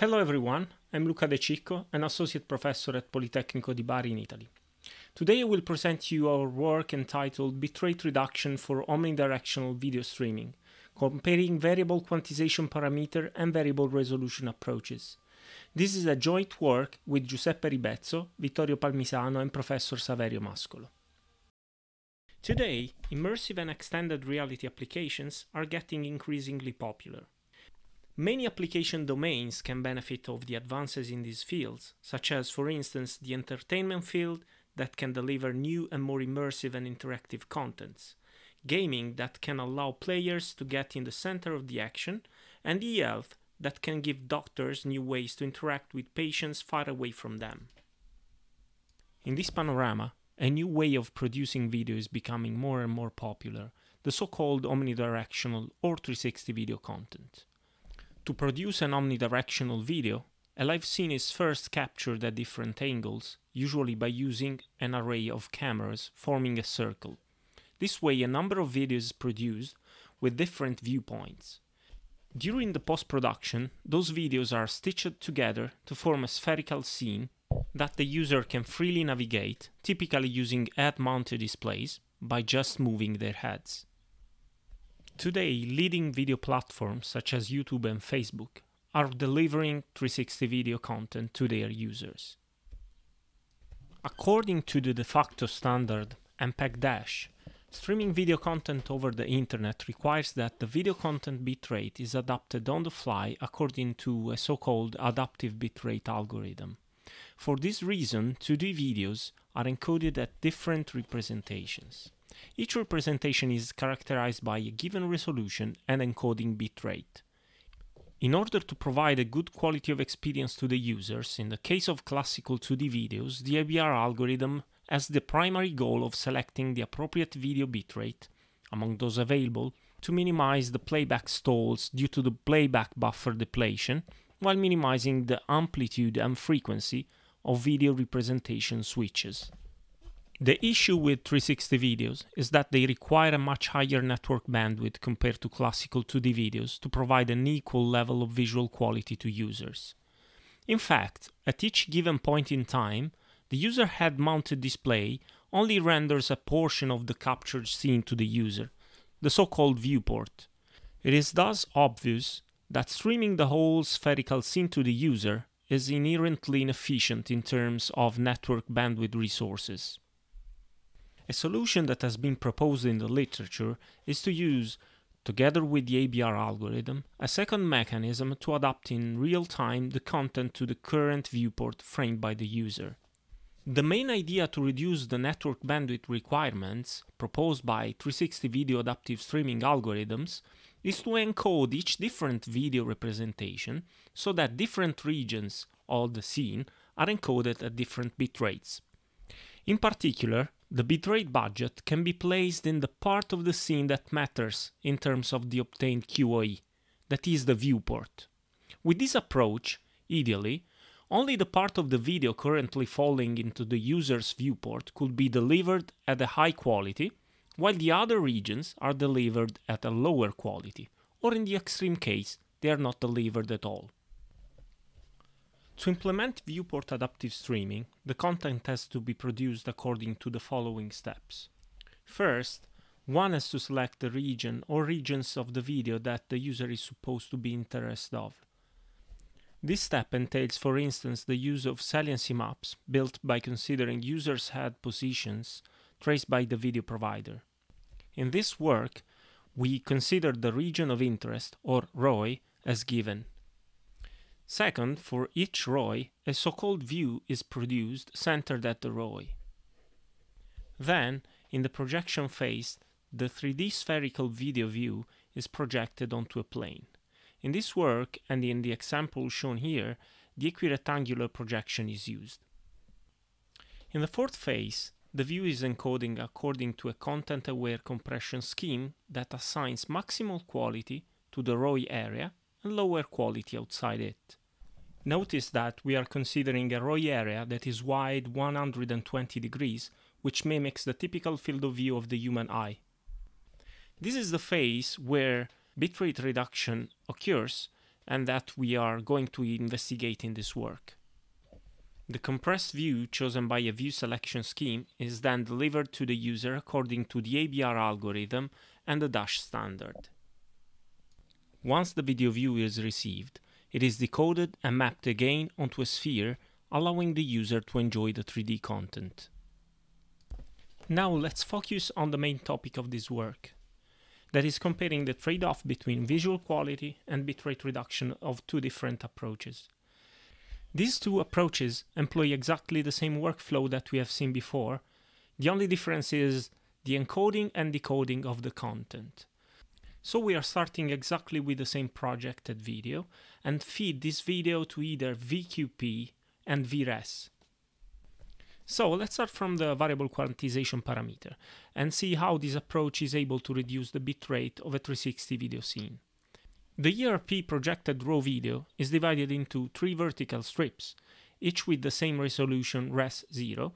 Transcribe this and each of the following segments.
Hello everyone, I'm Luca De Cicco, an associate professor at Politecnico di Bari in Italy. Today I will present you our work entitled Bitrate Reduction for Omnidirectional Video Streaming, comparing variable quantization parameter and variable resolution approaches. This is a joint work with Giuseppe Ribezzo, Vittorio Palmisano and Professor Saverio Mascolo. Today, immersive and extended reality applications are getting increasingly popular. Many application domains can benefit of the advances in these fields, such as, for instance, the entertainment field that can deliver new and more immersive and interactive contents, gaming that can allow players to get in the center of the action, and e-health that can give doctors new ways to interact with patients far away from them. In this panorama, a new way of producing video is becoming more and more popular, the so-called omnidirectional or 360 video content. To produce an omnidirectional video, a live scene is first captured at different angles, usually by using an array of cameras forming a circle. This way a number of videos is produced with different viewpoints. During the post-production, those videos are stitched together to form a spherical scene that the user can freely navigate, typically using head-mounted displays, by just moving their heads. Today, leading video platforms such as YouTube and Facebook are delivering 360 video content to their users. According to the de facto standard MPEG Dash, streaming video content over the internet requires that the video content bitrate is adapted on the fly according to a so called adaptive bitrate algorithm. For this reason, 2D videos are encoded at different representations. Each representation is characterized by a given resolution and encoding bitrate. In order to provide a good quality of experience to the users, in the case of classical 2D videos, the ABR algorithm has the primary goal of selecting the appropriate video bitrate, among those available, to minimize the playback stalls due to the playback buffer depletion, while minimizing the amplitude and frequency of video representation switches. The issue with 360 videos is that they require a much higher network bandwidth compared to classical 2D videos to provide an equal level of visual quality to users. In fact, at each given point in time, the user head mounted display only renders a portion of the captured scene to the user, the so called viewport. It is thus obvious that streaming the whole spherical scene to the user is inherently inefficient in terms of network bandwidth resources. A solution that has been proposed in the literature is to use, together with the ABR algorithm, a second mechanism to adapt in real time the content to the current viewport framed by the user. The main idea to reduce the network bandwidth requirements proposed by 360 video adaptive streaming algorithms is to encode each different video representation so that different regions of the scene are encoded at different bit rates. In particular, the bitrate budget can be placed in the part of the scene that matters in terms of the obtained QoE, that is the viewport. With this approach, ideally, only the part of the video currently falling into the user's viewport could be delivered at a high quality, while the other regions are delivered at a lower quality, or in the extreme case, they are not delivered at all. To implement viewport adaptive streaming, the content has to be produced according to the following steps. First, one has to select the region or regions of the video that the user is supposed to be interested of. This step entails, for instance, the use of saliency maps built by considering users' head positions traced by the video provider. In this work, we consider the region of interest, or ROI, as given. Second, for each ROI, a so-called view is produced centered at the ROI. Then, in the projection phase, the 3D spherical video view is projected onto a plane. In this work, and in the example shown here, the equirectangular projection is used. In the fourth phase, the view is encoding according to a content-aware compression scheme that assigns maximal quality to the ROI area and lower quality outside it. Notice that we are considering a ROI area that is wide 120 degrees, which mimics the typical field of view of the human eye. This is the phase where bitrate reduction occurs and that we are going to investigate in this work. The compressed view chosen by a view selection scheme is then delivered to the user according to the ABR algorithm and the DASH standard. Once the video view is received, it is decoded and mapped again onto a sphere, allowing the user to enjoy the 3D content. Now let's focus on the main topic of this work, that is comparing the trade-off between visual quality and bitrate reduction of two different approaches. These two approaches employ exactly the same workflow that we have seen before, the only difference is the encoding and decoding of the content. So we are starting exactly with the same projected video and feed this video to either VQP and VRES. So let's start from the variable quantization parameter and see how this approach is able to reduce the bitrate of a 360 video scene. The ERP projected raw video is divided into three vertical strips, each with the same resolution RES 0,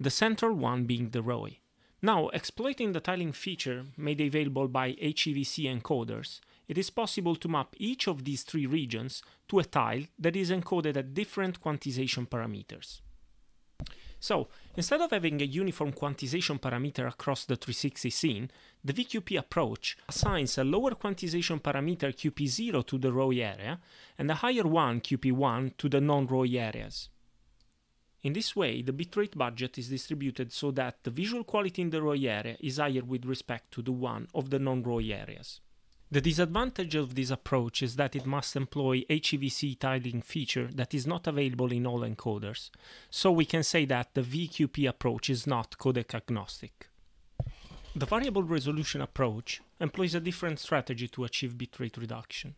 the central one being the ROI. Now, exploiting the tiling feature made available by HEVC encoders, it is possible to map each of these three regions to a tile that is encoded at different quantization parameters. So, instead of having a uniform quantization parameter across the 360 scene, the VQP approach assigns a lower quantization parameter QP0 to the ROI area and a higher one QP1 to the non roi areas. In this way, the bitrate budget is distributed so that the visual quality in the ROI area is higher with respect to the one of the non roi areas. The disadvantage of this approach is that it must employ HEVC tiling feature that is not available in all encoders, so we can say that the VQP approach is not codec agnostic. The variable resolution approach employs a different strategy to achieve bitrate reduction.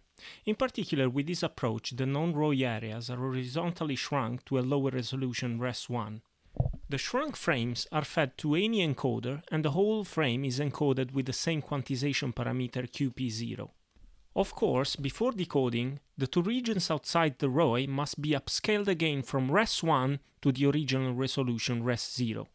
In particular, with this approach, the non roy areas are horizontally shrunk to a lower resolution res one The shrunk frames are fed to any encoder and the whole frame is encoded with the same quantization parameter QP0. Of course, before decoding, the two regions outside the ROI must be upscaled again from res one to the original resolution res 0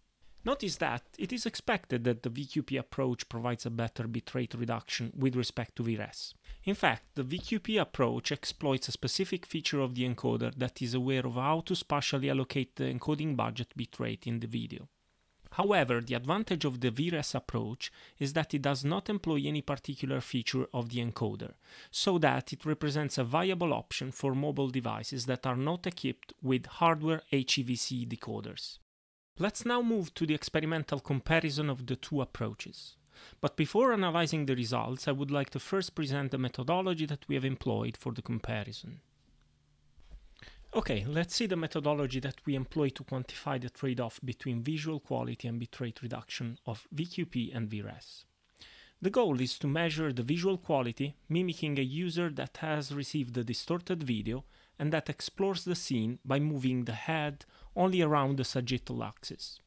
Notice that it is expected that the VQP approach provides a better bitrate reduction with respect to VRES. In fact, the VQP approach exploits a specific feature of the encoder that is aware of how to spatially allocate the encoding budget bitrate in the video. However, the advantage of the VRES approach is that it does not employ any particular feature of the encoder, so that it represents a viable option for mobile devices that are not equipped with hardware HEVC decoders. Let's now move to the experimental comparison of the two approaches. But before analyzing the results, I would like to first present the methodology that we have employed for the comparison. Okay, let's see the methodology that we employ to quantify the trade-off between visual quality and bitrate reduction of VQP and VRES. The goal is to measure the visual quality, mimicking a user that has received a distorted video, and that explores the scene by moving the head only around the sagittal axis.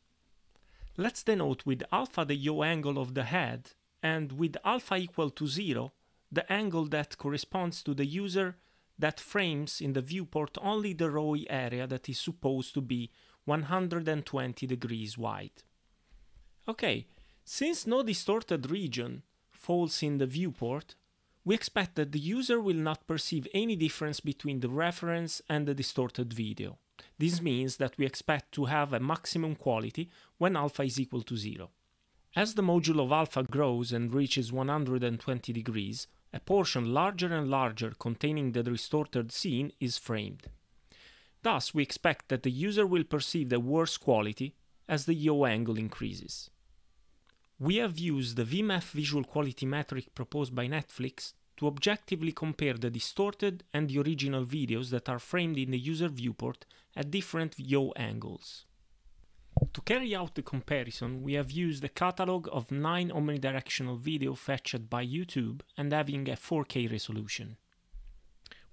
Let's denote with alpha the yaw angle of the head, and with alpha equal to 0, the angle that corresponds to the user that frames in the viewport only the ROI area that is supposed to be 120 degrees wide. Okay, since no distorted region falls in the viewport, we expect that the user will not perceive any difference between the reference and the distorted video. This means that we expect to have a maximum quality when alpha is equal to 0. As the module of alpha grows and reaches 120 degrees, a portion larger and larger containing the distorted scene is framed. Thus, we expect that the user will perceive the worse quality as the yaw angle increases we have used the VMAF visual quality metric proposed by Netflix to objectively compare the distorted and the original videos that are framed in the user viewport at different yaw angles. To carry out the comparison, we have used a catalog of 9 omnidirectional video fetched by YouTube and having a 4K resolution.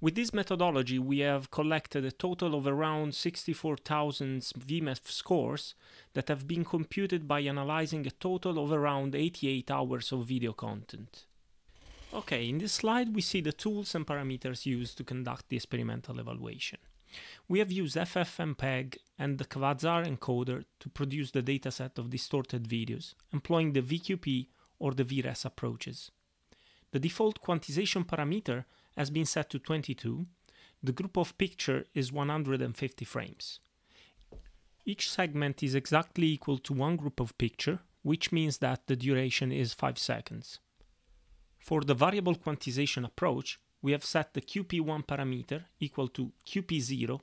With this methodology, we have collected a total of around 64,000 VMAF scores that have been computed by analyzing a total of around 88 hours of video content. Okay, in this slide we see the tools and parameters used to conduct the experimental evaluation. We have used FFmpeg and the Quasar encoder to produce the dataset of distorted videos, employing the VQP or the VRES approaches. The default quantization parameter has been set to 22. The group of picture is 150 frames. Each segment is exactly equal to one group of picture, which means that the duration is 5 seconds. For the variable quantization approach, we have set the QP1 parameter equal to QP0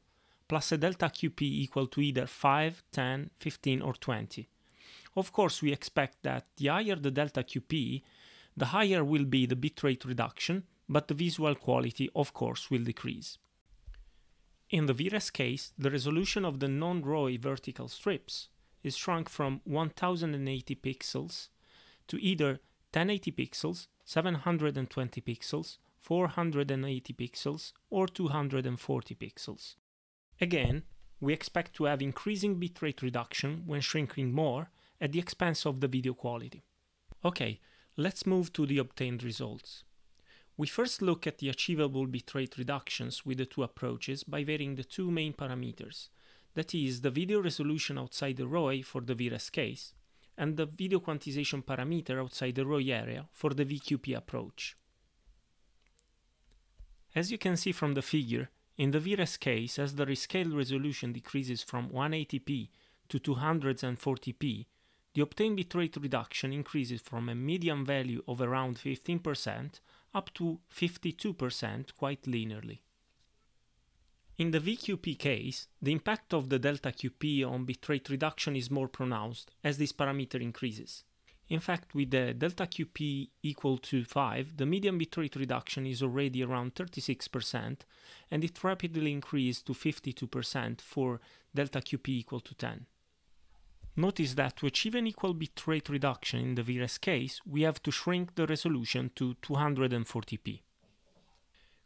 plus a delta QP equal to either 5, 10, 15 or 20. Of course, we expect that the higher the delta QP, the higher will be the bitrate reduction but the visual quality, of course, will decrease. In the Vires case, the resolution of the non-ROI vertical strips is shrunk from 1080 pixels to either 1080 pixels, 720 pixels, 480 pixels, or 240 pixels. Again, we expect to have increasing bitrate reduction when shrinking more at the expense of the video quality. Okay, let's move to the obtained results. We first look at the achievable bitrate reductions with the two approaches by varying the two main parameters, that is, the video resolution outside the ROI for the VRES case, and the video quantization parameter outside the ROI area for the VQP approach. As you can see from the figure, in the VRES case, as the rescaled resolution decreases from 180p to 240p, the obtained bitrate reduction increases from a median value of around 15% up to 52% quite linearly. In the VQP case, the impact of the delta QP on bitrate reduction is more pronounced as this parameter increases. In fact, with the delta QP equal to 5, the median bitrate reduction is already around 36% and it rapidly increased to 52% for delta QP equal to 10. Notice that to achieve an equal bitrate reduction in the VRES case, we have to shrink the resolution to 240p.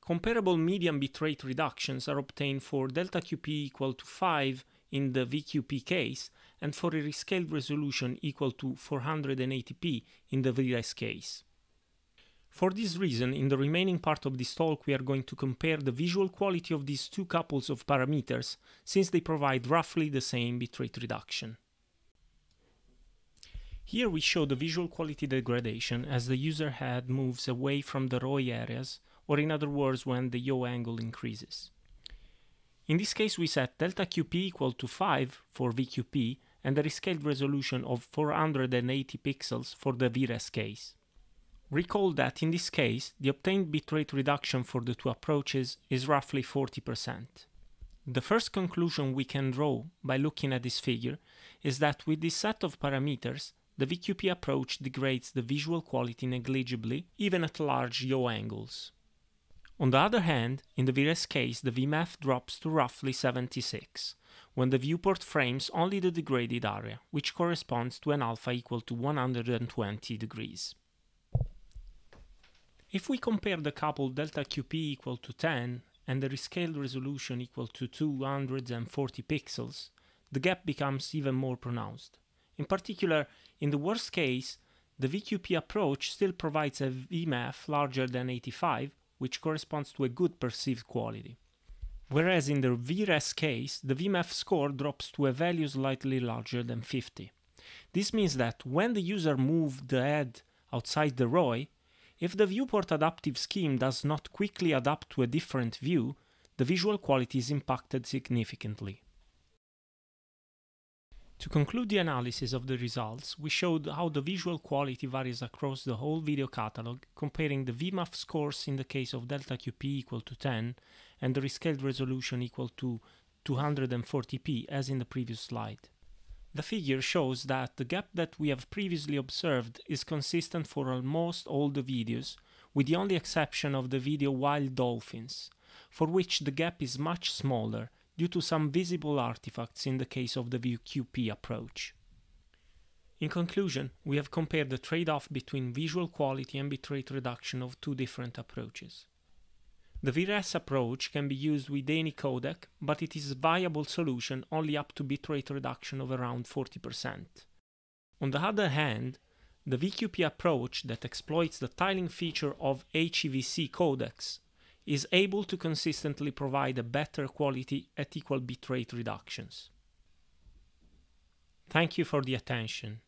Comparable median bitrate reductions are obtained for delta QP equal to 5 in the VQP case and for a rescaled resolution equal to 480p in the VRES case. For this reason, in the remaining part of this talk, we are going to compare the visual quality of these two couples of parameters, since they provide roughly the same bitrate reduction. Here we show the visual quality degradation as the user head moves away from the ROI areas, or in other words when the yaw angle increases. In this case we set delta QP equal to 5 for VQP and a rescaled resolution of 480 pixels for the VRES case. Recall that in this case, the obtained bitrate reduction for the two approaches is roughly 40%. The first conclusion we can draw by looking at this figure is that with this set of parameters, the VQP approach degrades the visual quality negligibly, even at large yaw angles. On the other hand, in the VRES case, the Vmath drops to roughly 76, when the viewport frames only the degraded area, which corresponds to an alpha equal to 120 degrees. If we compare the coupled delta QP equal to 10 and the rescaled resolution equal to 240 pixels, the gap becomes even more pronounced. In particular, in the worst case, the VQP approach still provides a VMAF larger than 85, which corresponds to a good perceived quality. Whereas in the VRES case, the VMAF score drops to a value slightly larger than 50. This means that when the user moves the head outside the ROI, if the viewport adaptive scheme does not quickly adapt to a different view, the visual quality is impacted significantly. To conclude the analysis of the results, we showed how the visual quality varies across the whole video catalog, comparing the VMAF scores in the case of delta QP equal to 10 and the rescaled resolution equal to 240p as in the previous slide. The figure shows that the gap that we have previously observed is consistent for almost all the videos, with the only exception of the video Wild Dolphins, for which the gap is much smaller due to some visible artifacts in the case of the VQP approach. In conclusion, we have compared the trade-off between visual quality and bitrate reduction of two different approaches. The VRS approach can be used with any codec, but it is a viable solution only up to bitrate reduction of around 40%. On the other hand, the VQP approach that exploits the tiling feature of HEVC codecs is able to consistently provide a better quality at equal bitrate reductions. Thank you for the attention.